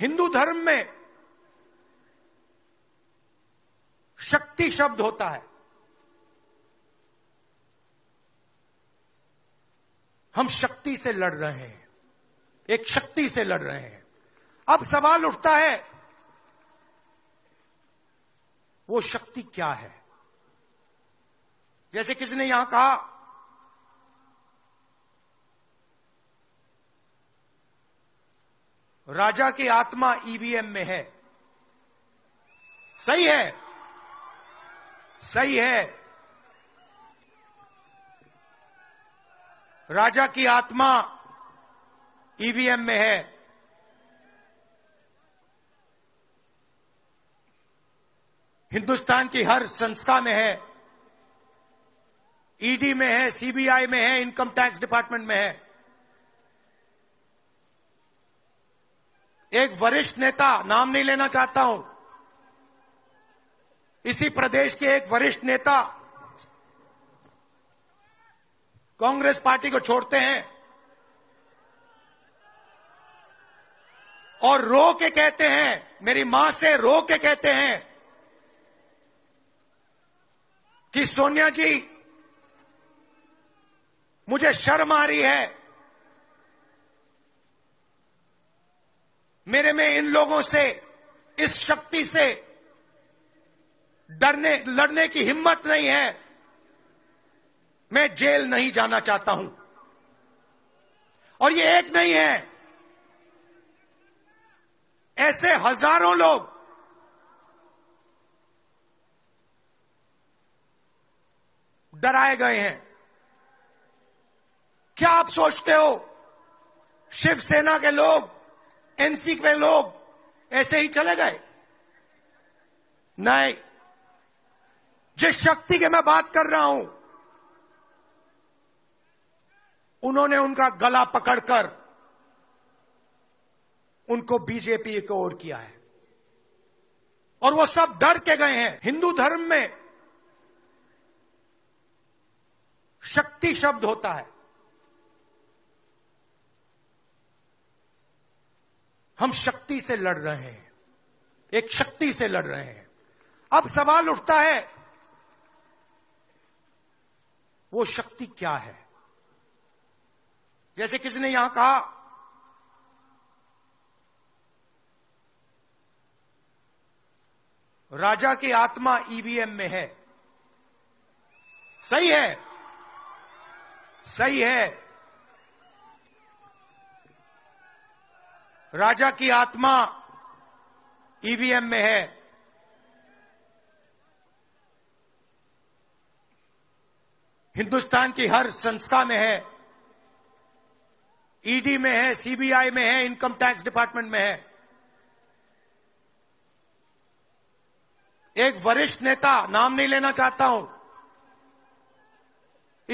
हिंदू धर्म में शक्ति शब्द होता है हम शक्ति से लड़ रहे हैं एक शक्ति से लड़ रहे हैं अब सवाल उठता है वो शक्ति क्या है जैसे किसी ने यहां कहा राजा की आत्मा ईवीएम में है सही है सही है राजा की आत्मा ईवीएम में है हिंदुस्तान की हर संस्था में है ईडी में है सीबीआई में है इनकम टैक्स डिपार्टमेंट में है एक वरिष्ठ नेता नाम नहीं लेना चाहता हूं इसी प्रदेश के एक वरिष्ठ नेता कांग्रेस पार्टी को छोड़ते हैं और रो के कहते हैं मेरी मां से रो के कहते हैं कि सोनिया जी मुझे शर्म आ रही है मेरे में इन लोगों से इस शक्ति से डरने लड़ने की हिम्मत नहीं है मैं जेल नहीं जाना चाहता हूं और ये एक नहीं है ऐसे हजारों लोग डराए गए हैं क्या आप सोचते हो शिवसेना के लोग एनसी में लोग ऐसे ही चले गए नहीं जिस शक्ति की मैं बात कर रहा हूं उन्होंने उनका गला पकड़कर उनको बीजेपी को ओर किया है और वो सब डर के गए हैं हिंदू धर्म में शक्ति शब्द होता है हम शक्ति से लड़ रहे हैं एक शक्ति से लड़ रहे हैं अब सवाल उठता है वो शक्ति क्या है जैसे किसी ने यहां कहा राजा की आत्मा ईवीएम में है सही है सही है राजा की आत्मा ईवीएम में है हिंदुस्तान की हर संस्था में है ईडी में है सीबीआई में है इनकम टैक्स डिपार्टमेंट में है एक वरिष्ठ नेता नाम नहीं लेना चाहता हूं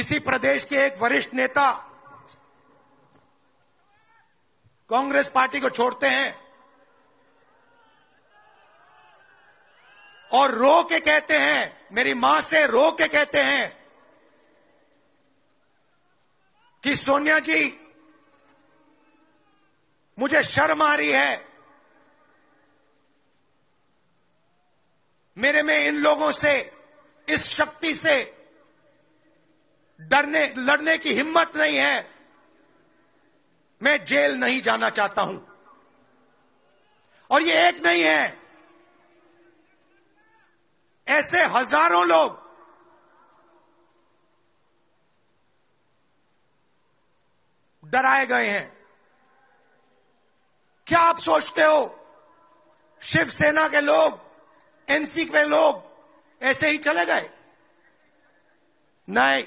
इसी प्रदेश के एक वरिष्ठ नेता कांग्रेस पार्टी को छोड़ते हैं और रो के कहते हैं मेरी मां से रो के कहते हैं कि सोनिया जी मुझे शर्म आ रही है मेरे में इन लोगों से इस शक्ति से डरने लड़ने की हिम्मत नहीं है मैं जेल नहीं जाना चाहता हूं और ये एक नहीं है ऐसे हजारों लोग डराए गए हैं क्या आप सोचते हो शिवसेना के लोग एनसी के लोग ऐसे ही चले गए नहीं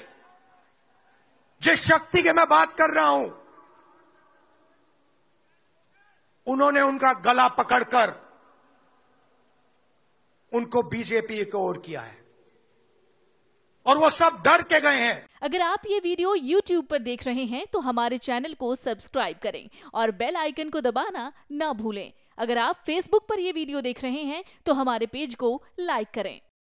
जिस शक्ति की मैं बात कर रहा हूं उन्होंने उनका गला पकड़कर उनको बीजेपी को ओर किया है और वो सब डर के गए हैं अगर आप ये वीडियो YouTube पर देख रहे हैं तो हमारे चैनल को सब्सक्राइब करें और बेल आइकन को दबाना ना भूलें अगर आप Facebook पर यह वीडियो देख रहे हैं तो हमारे पेज को लाइक करें